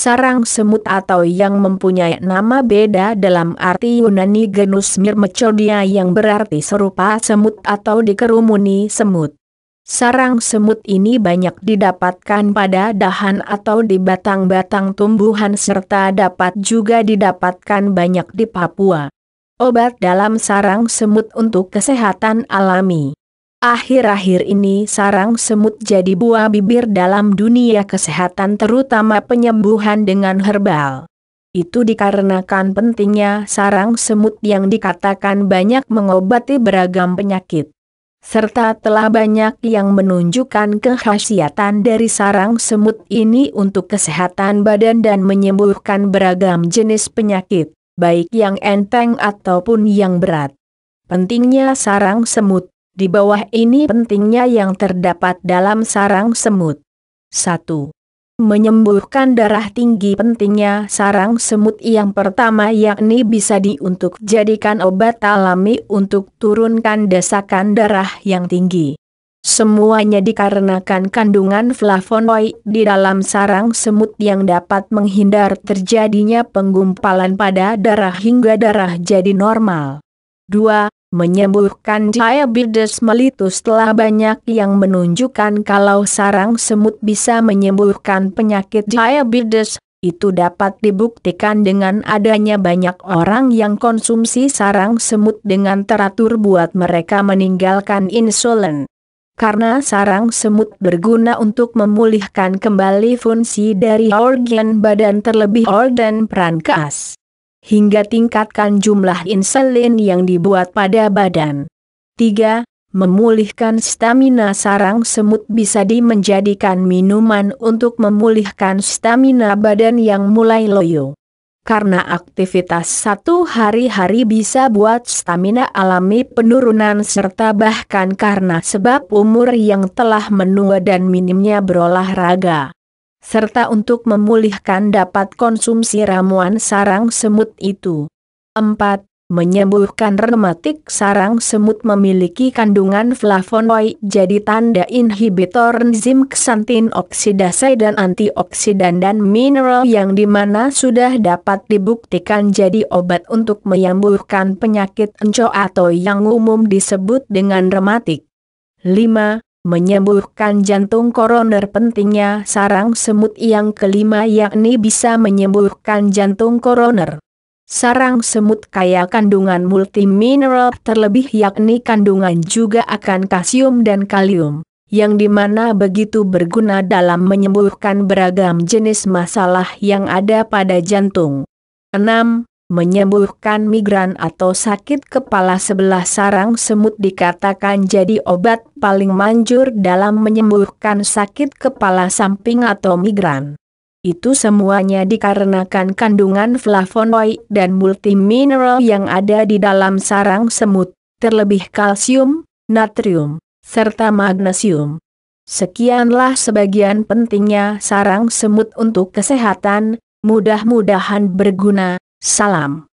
sarang semut atau yang mempunyai nama beda dalam arti Yunani genus Myrmecodia yang berarti serupa semut atau dikerumuni semut. Sarang semut ini banyak didapatkan pada dahan atau di batang-batang tumbuhan serta dapat juga didapatkan banyak di Papua. Obat dalam sarang semut untuk kesehatan alami Akhir-akhir ini sarang semut jadi buah bibir dalam dunia kesehatan terutama penyembuhan dengan herbal. Itu dikarenakan pentingnya sarang semut yang dikatakan banyak mengobati beragam penyakit. Serta telah banyak yang menunjukkan kekhasiatan dari sarang semut ini untuk kesehatan badan dan menyembuhkan beragam jenis penyakit, baik yang enteng ataupun yang berat. Pentingnya sarang semut di bawah ini pentingnya yang terdapat dalam sarang semut. 1. Menyembuhkan darah tinggi pentingnya sarang semut yang pertama yakni bisa diuntuk jadikan obat alami untuk turunkan desakan darah yang tinggi. Semuanya dikarenakan kandungan flavonoid di dalam sarang semut yang dapat menghindar terjadinya penggumpalan pada darah hingga darah jadi normal. 2. Menyembuhkan diabetes melitus telah banyak yang menunjukkan kalau sarang semut bisa menyembuhkan penyakit diabetes, itu dapat dibuktikan dengan adanya banyak orang yang konsumsi sarang semut dengan teratur buat mereka meninggalkan insulin. Karena sarang semut berguna untuk memulihkan kembali fungsi dari organ badan terlebih organ peran hingga tingkatkan jumlah insulin yang dibuat pada badan. 3. Memulihkan stamina sarang semut bisa dimenjadikan minuman untuk memulihkan stamina badan yang mulai loyo. Karena aktivitas satu hari-hari bisa buat stamina alami penurunan serta bahkan karena sebab umur yang telah menua dan minimnya berolahraga serta untuk memulihkan dapat konsumsi ramuan sarang semut itu. 4. Menyembuhkan rematik sarang semut memiliki kandungan flavonoid jadi tanda inhibitor enzim ksantin oksidase dan antioksidan dan mineral yang dimana sudah dapat dibuktikan jadi obat untuk menyembuhkan penyakit enco atau yang umum disebut dengan rematik. 5. Menyembuhkan jantung koroner pentingnya sarang semut yang kelima yakni bisa menyembuhkan jantung koroner. Sarang semut kaya kandungan multimineral terlebih yakni kandungan juga akan kalsium dan kalium, yang dimana begitu berguna dalam menyembuhkan beragam jenis masalah yang ada pada jantung. 6 menyembuhkan migran atau sakit kepala sebelah sarang semut dikatakan jadi obat paling manjur dalam menyembuhkan sakit kepala samping atau migran. Itu semuanya dikarenakan kandungan flavonoid dan multimineral yang ada di dalam sarang semut, terlebih kalsium, natrium, serta magnesium. Sekianlah sebagian pentingnya sarang semut untuk kesehatan, mudah-mudahan berguna. Salam.